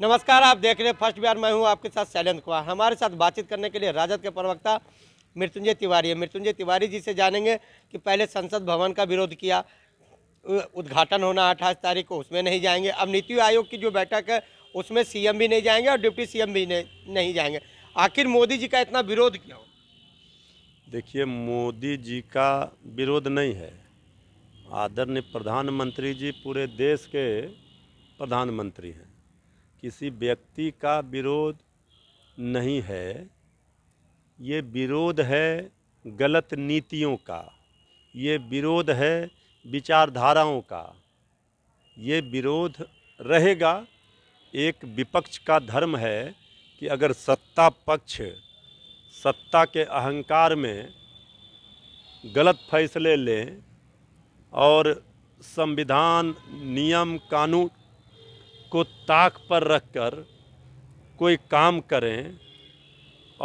नमस्कार आप देख रहे हैं फर्स्ट बिहार मैं हूं आपके साथ शैलेंद्र कुमार हमारे साथ बातचीत करने के लिए राजद के प्रवक्ता मृत्युंजय तिवारी है मृत्युंजय तिवारी जी से जानेंगे कि पहले संसद भवन का विरोध किया उद्घाटन होना अट्ठाईस तारीख को उसमें नहीं जाएंगे अब नीति आयोग की जो बैठक है उसमें सी भी नहीं जाएंगे और डिप्टी सी भी नहीं जाएंगे आखिर मोदी जी का इतना विरोध क्यों देखिए मोदी जी का विरोध नहीं है आदरणीय प्रधानमंत्री जी पूरे देश के प्रधानमंत्री हैं किसी व्यक्ति का विरोध नहीं है ये विरोध है गलत नीतियों का ये विरोध है विचारधाराओं का ये विरोध रहेगा एक विपक्ष का धर्म है कि अगर सत्ता पक्ष सत्ता के अहंकार में गलत फैसले लें और संविधान नियम कानून को ताक पर रखकर कोई काम करें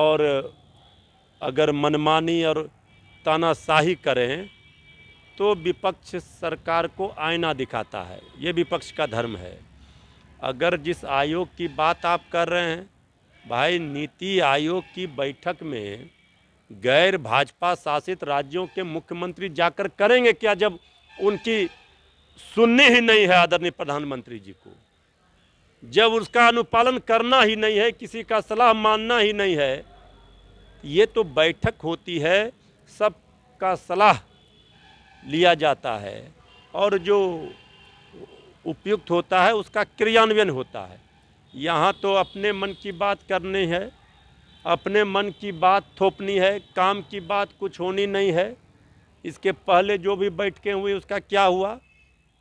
और अगर मनमानी और तानाशाही करें तो विपक्ष सरकार को आईना दिखाता है ये विपक्ष का धर्म है अगर जिस आयोग की बात आप कर रहे हैं भाई नीति आयोग की बैठक में गैर भाजपा शासित राज्यों के मुख्यमंत्री जाकर करेंगे क्या जब उनकी सुनने ही नहीं है आदरणीय प्रधानमंत्री जी को जब उसका अनुपालन करना ही नहीं है किसी का सलाह मानना ही नहीं है ये तो बैठक होती है सब का सलाह लिया जाता है और जो उपयुक्त होता है उसका क्रियान्वयन होता है यहाँ तो अपने मन की बात करनी है अपने मन की बात थोपनी है काम की बात कुछ होनी नहीं है इसके पहले जो भी बैठके हुए उसका क्या हुआ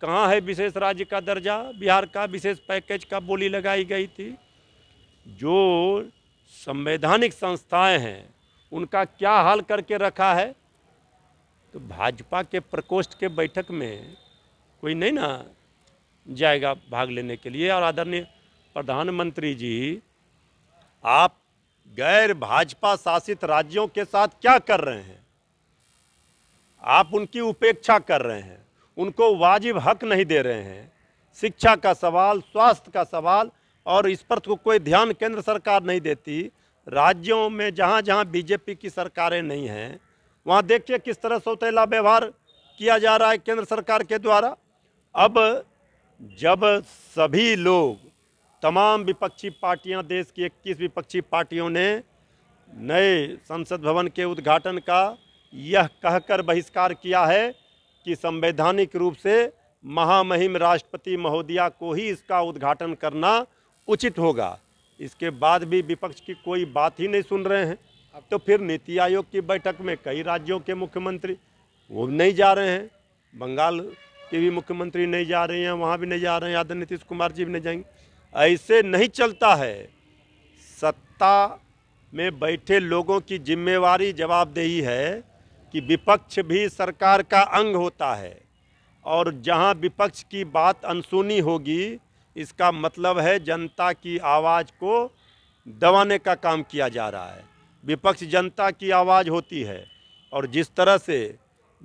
कहाँ है विशेष राज्य का दर्जा बिहार का विशेष पैकेज का बोली लगाई गई थी जो संवैधानिक संस्थाएं हैं उनका क्या हाल करके रखा है तो भाजपा के प्रकोष्ठ के बैठक में कोई नहीं ना जाएगा भाग लेने के लिए और आदरणीय प्रधानमंत्री जी आप गैर भाजपा शासित राज्यों के साथ क्या कर रहे हैं आप उनकी उपेक्षा कर रहे हैं उनको वाजिब हक नहीं दे रहे हैं शिक्षा का सवाल स्वास्थ्य का सवाल और इस पर तो कोई ध्यान केंद्र सरकार नहीं देती राज्यों में जहाँ जहाँ बीजेपी की सरकारें नहीं हैं वहाँ देखिए किस तरह सौतेला व्यवहार किया जा रहा है केंद्र सरकार के द्वारा अब जब सभी लोग तमाम विपक्षी पार्टियां देश की 21 विपक्षी पार्टियों ने नए संसद भवन के उद्घाटन का यह कहकर बहिष्कार किया है कि संवैधानिक रूप से महामहिम राष्ट्रपति महोदया को ही इसका उद्घाटन करना उचित होगा इसके बाद भी विपक्ष की कोई बात ही नहीं सुन रहे हैं अब तो फिर नीति आयोग की बैठक में कई राज्यों के मुख्यमंत्री वो नहीं जा रहे हैं बंगाल के भी मुख्यमंत्री नहीं जा रहे हैं वहाँ भी नहीं जा रहे हैं आदरण नीतीश कुमार जी भी नहीं जाएंगे ऐसे नहीं चलता है सत्ता में बैठे लोगों की जिम्मेवारी जवाबदेही है कि विपक्ष भी सरकार का अंग होता है और जहां विपक्ष की बात अनसुनी होगी इसका मतलब है जनता की आवाज़ को दबाने का काम किया जा रहा है विपक्ष जनता की आवाज़ होती है और जिस तरह से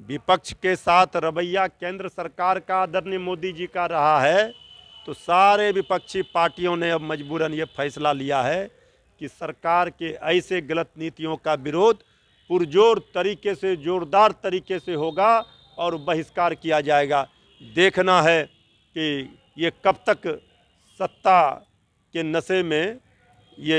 विपक्ष के साथ रवैया केंद्र सरकार का आदरणीय मोदी जी का रहा है तो सारे विपक्षी पार्टियों ने अब मजबूरन ये फैसला लिया है कि सरकार के ऐसे गलत नीतियों का विरोध पुरजोर तरीके से ज़ोरदार तरीके से होगा और बहिष्कार किया जाएगा देखना है कि ये कब तक सत्ता के नशे में ये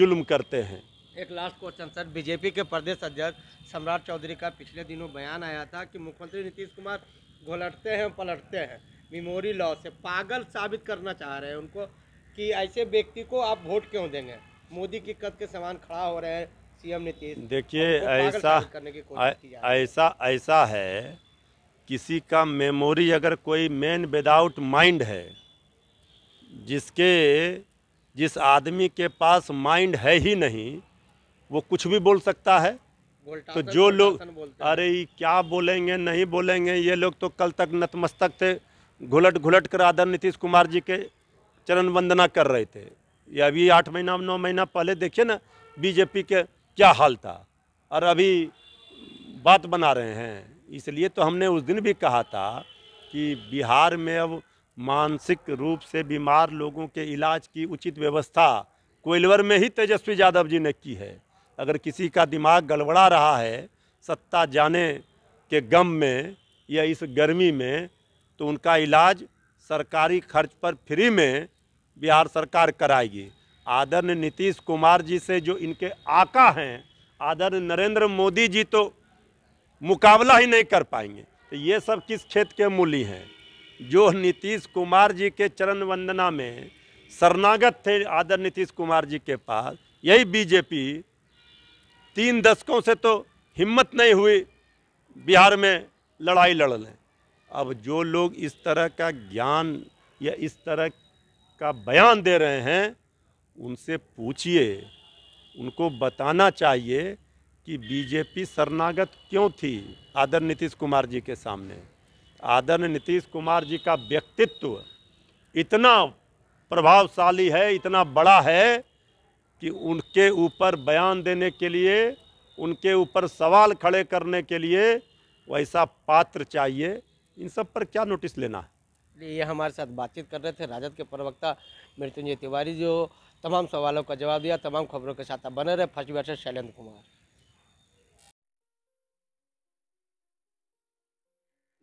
जुल्म करते हैं एक लास्ट क्वेश्चन सर बीजेपी के प्रदेश अध्यक्ष सम्राट चौधरी का पिछले दिनों बयान आया था कि मुख्यमंत्री नीतीश कुमार घोलटते हैं पलटते हैं मेमोरी लॉ से पागल साबित करना चाह रहे हैं उनको कि ऐसे व्यक्ति को आप वोट क्यों देंगे मोदी की कद के समान खड़ा हो रहे हैं सीएम नीतीश देखिए ऐसा ऐसा ऐसा है किसी का मेमोरी अगर कोई मैन विदाउट माइंड है जिसके जिस आदमी के पास माइंड है ही नहीं वो कुछ भी बोल सकता है तो जो लोग अरे क्या बोलेंगे नहीं बोलेंगे ये लोग तो कल तक नतमस्तक थे घुलट घुलट कर आदर नीतीश कुमार जी के चरण वंदना कर रहे थे ये अभी आठ महीना नौ महीना पहले देखिए ना बीजेपी के क्या हाल था और अभी बात बना रहे हैं इसलिए तो हमने उस दिन भी कहा था कि बिहार में अब मानसिक रूप से बीमार लोगों के इलाज की उचित व्यवस्था कोयलवर में ही तेजस्वी यादव जी ने की है अगर किसी का दिमाग गड़बड़ा रहा है सत्ता जाने के गम में या इस गर्मी में तो उनका इलाज सरकारी खर्च पर फ्री में बिहार सरकार कराएगी आदरण नीतीश कुमार जी से जो इनके आका हैं आदरण नरेंद्र मोदी जी तो मुकाबला ही नहीं कर पाएंगे तो ये सब किस खेत के मूली हैं जो नीतीश कुमार जी के चरण वंदना में शरणागत थे आदर नीतीश कुमार जी के पास यही बीजेपी तीन दशकों से तो हिम्मत नहीं हुई बिहार में लड़ाई लड़ लें अब जो लोग इस तरह का ज्ञान या इस तरह का बयान दे रहे हैं उनसे पूछिए उनको बताना चाहिए कि बीजेपी शरणागत क्यों थी आदर नीतीश कुमार जी के सामने आदर नीतीश कुमार जी का व्यक्तित्व इतना प्रभावशाली है इतना बड़ा है कि उनके ऊपर बयान देने के लिए उनके ऊपर सवाल खड़े करने के लिए वैसा पात्र चाहिए इन सब पर क्या नोटिस लेना है ये हमारे साथ बातचीत कर रहे थे राजद के प्रवक्ता मृत्युंजय तिवारी जो तमाम सवालों का जवाब दिया तमाम खबरों के साथ बने रहे फर्स्ट बैठे शैलेंद्र कुमार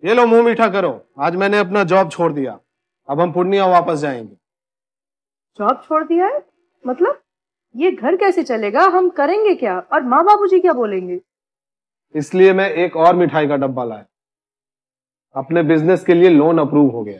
ये लो मुंह मीठा करो आज मैंने अपना जॉब छोड़ दिया अब हम पूर्णिया वापस जाएंगे जॉब छोड़ दिया है मतलब ये घर कैसे चलेगा हम करेंगे क्या और माँ बाबू जी क्या बोलेंगे इसलिए मैं एक और मिठाई का डब्बा लाया अपने बिजनेस के लिए लोन अप्रूव हो गया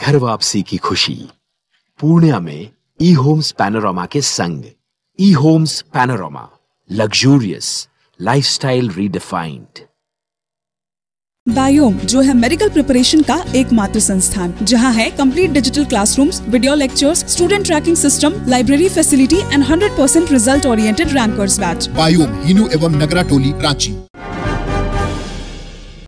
घर वापसी की खुशी पूर्णिया में ई होम्स पैनोरामा के संग ई homes panorama luxurious lifestyle redefined biome जो है मेडिकल प्रिपरेशन का एकमात्र संस्थान जहां है complete digital classrooms, video lectures student tracking system library facility and 100% result oriented rankers batch biome Hinoo एवं नगरा टोली रांची